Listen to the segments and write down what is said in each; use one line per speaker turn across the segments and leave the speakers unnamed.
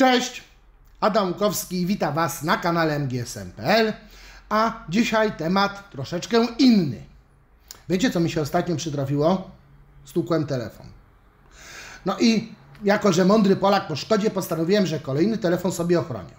Cześć, Adam Łukowski witam Was na kanale mgsm.pl, a dzisiaj temat troszeczkę inny. Wiecie, co mi się ostatnio przytrafiło? Stukłem telefon. No i jako, że mądry Polak po szkodzie, postanowiłem, że kolejny telefon sobie ochronię.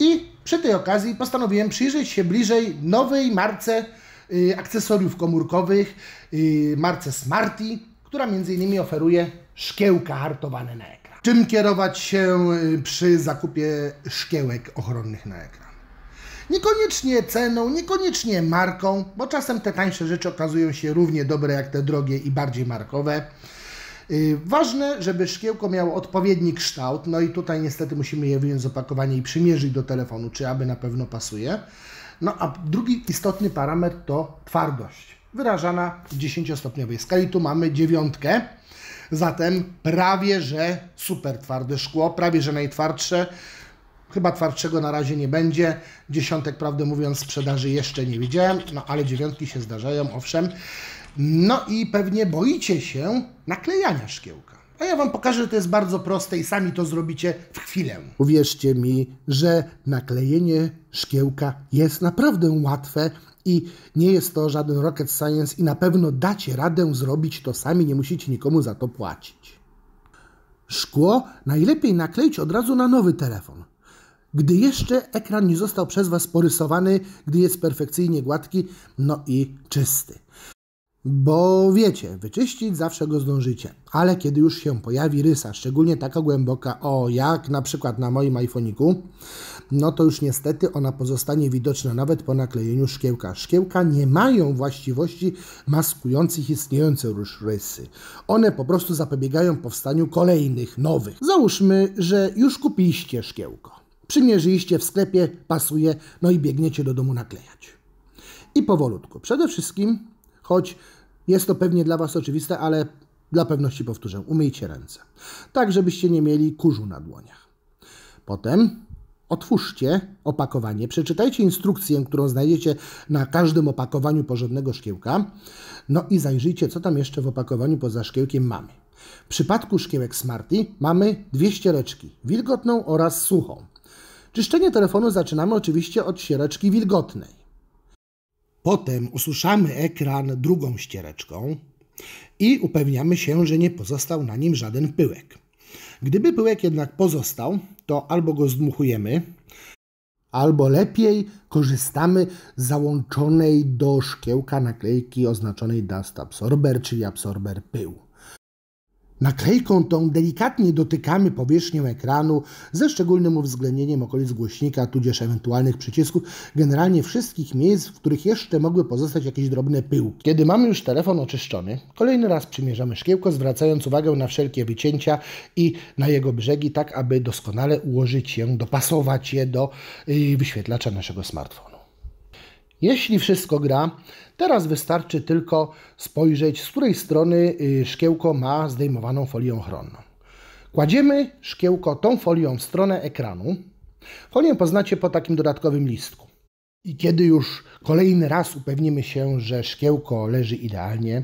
I przy tej okazji postanowiłem przyjrzeć się bliżej nowej marce y, akcesoriów komórkowych, y, marce Smarty, która między innymi oferuje szkiełka hartowane na ekran czym kierować się y, przy zakupie szkiełek ochronnych na ekran. Niekoniecznie ceną, niekoniecznie marką, bo czasem te tańsze rzeczy okazują się równie dobre jak te drogie i bardziej markowe. Y, ważne, żeby szkiełko miało odpowiedni kształt, no i tutaj niestety musimy je wyjąć z opakowania i przymierzyć do telefonu, czy aby na pewno pasuje. No a drugi istotny parametr to twardość, wyrażana w 10-stopniowej skali. Tu mamy dziewiątkę. Zatem prawie że super twarde szkło, prawie że najtwardsze. Chyba twardszego na razie nie będzie. Dziesiątek, prawdę mówiąc, sprzedaży jeszcze nie widziałem, no ale dziewiątki się zdarzają, owszem. No i pewnie boicie się naklejania szkiełka. A ja wam pokażę, że to jest bardzo proste i sami to zrobicie w chwilę. Uwierzcie mi, że naklejenie szkiełka jest naprawdę łatwe i nie jest to żaden rocket science i na pewno dacie radę zrobić to sami, nie musicie nikomu za to płacić. Szkło najlepiej nakleić od razu na nowy telefon. Gdy jeszcze ekran nie został przez Was porysowany, gdy jest perfekcyjnie gładki, no i czysty. Bo wiecie, wyczyścić zawsze go zdążycie, ale kiedy już się pojawi rysa, szczególnie taka głęboka, o jak na przykład na moim iPhoniku, no to już niestety ona pozostanie widoczna nawet po naklejeniu szkiełka. Szkiełka nie mają właściwości maskujących istniejące już rysy. One po prostu zapobiegają powstaniu kolejnych, nowych. Załóżmy, że już kupiliście szkiełko. Przymierzyliście w sklepie, pasuje, no i biegniecie do domu naklejać. I powolutku. Przede wszystkim Choć jest to pewnie dla Was oczywiste, ale dla pewności powtórzę, umyjcie ręce, tak żebyście nie mieli kurzu na dłoniach. Potem otwórzcie opakowanie, przeczytajcie instrukcję, którą znajdziecie na każdym opakowaniu porządnego szkiełka, no i zajrzyjcie, co tam jeszcze w opakowaniu poza szkiełkiem mamy. W przypadku szkiełek Smarty mamy dwie ściereczki, wilgotną oraz suchą. Czyszczenie telefonu zaczynamy oczywiście od ściereczki wilgotnej. Potem usłyszamy ekran drugą ściereczką i upewniamy się, że nie pozostał na nim żaden pyłek. Gdyby pyłek jednak pozostał, to albo go zdmuchujemy, albo lepiej korzystamy z załączonej do szkiełka naklejki oznaczonej Dust Absorber, czyli absorber pyłu. Naklejką tą delikatnie dotykamy powierzchnię ekranu ze szczególnym uwzględnieniem okolic głośnika, tudzież ewentualnych przycisków, generalnie wszystkich miejsc, w których jeszcze mogły pozostać jakieś drobne pyłki. Kiedy mamy już telefon oczyszczony, kolejny raz przymierzamy szkiełko, zwracając uwagę na wszelkie wycięcia i na jego brzegi, tak aby doskonale ułożyć je, dopasować je do y, wyświetlacza naszego smartfona. Jeśli wszystko gra, teraz wystarczy tylko spojrzeć, z której strony y, szkiełko ma zdejmowaną folię ochronną. Kładziemy szkiełko tą folią w stronę ekranu. Folię poznacie po takim dodatkowym listku. I kiedy już kolejny raz upewnimy się, że szkiełko leży idealnie,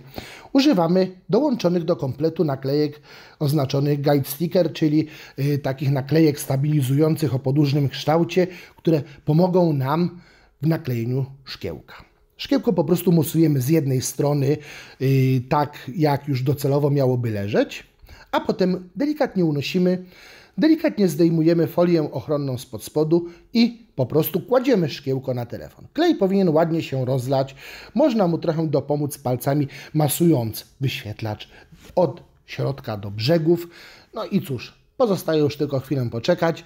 używamy dołączonych do kompletu naklejek oznaczonych guide sticker, czyli y, takich naklejek stabilizujących o podłużnym kształcie, które pomogą nam w naklejeniu szkiełka. Szkiełko po prostu musujemy z jednej strony y, tak, jak już docelowo miałoby leżeć, a potem delikatnie unosimy, delikatnie zdejmujemy folię ochronną spod spodu i po prostu kładziemy szkiełko na telefon. Klej powinien ładnie się rozlać, można mu trochę dopomóc palcami, masując wyświetlacz od środka do brzegów. No i cóż, Pozostaje już tylko chwilę poczekać.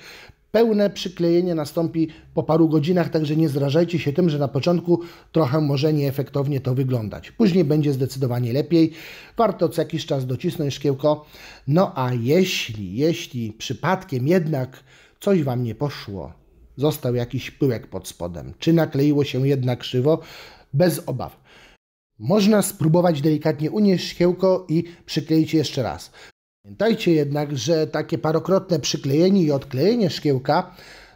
Pełne przyklejenie nastąpi po paru godzinach, także nie zrażajcie się tym, że na początku trochę może nieefektownie to wyglądać. Później będzie zdecydowanie lepiej. Warto co jakiś czas docisnąć szkiełko. No a jeśli, jeśli przypadkiem jednak coś Wam nie poszło, został jakiś pyłek pod spodem, czy nakleiło się jednak krzywo, bez obaw. Można spróbować delikatnie unieść szkiełko i przykleić jeszcze raz. Pamiętajcie jednak, że takie parokrotne przyklejenie i odklejenie szkiełka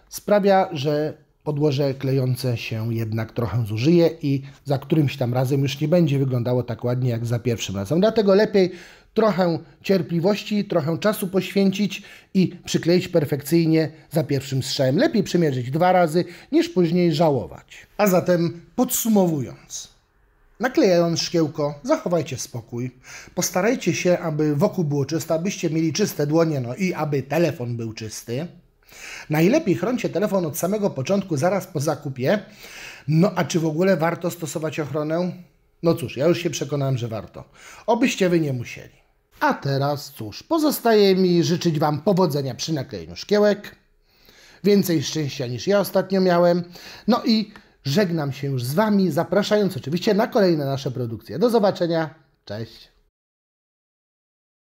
sprawia, że podłoże klejące się jednak trochę zużyje i za którymś tam razem już nie będzie wyglądało tak ładnie jak za pierwszym razem. Dlatego lepiej trochę cierpliwości, trochę czasu poświęcić i przykleić perfekcyjnie za pierwszym strzałem. Lepiej przymierzyć dwa razy niż później żałować. A zatem podsumowując naklejając szkiełko, zachowajcie spokój. Postarajcie się, aby wokół było czysto, abyście mieli czyste dłonie, no i aby telefon był czysty. Najlepiej chroncie telefon od samego początku, zaraz po zakupie. No a czy w ogóle warto stosować ochronę? No cóż, ja już się przekonałem, że warto. Obyście wy nie musieli. A teraz cóż, pozostaje mi życzyć Wam powodzenia przy naklejeniu szkiełek, więcej szczęścia niż ja ostatnio miałem, no i Żegnam się już z Wami, zapraszając oczywiście na kolejne nasze produkcje. Do zobaczenia, cześć!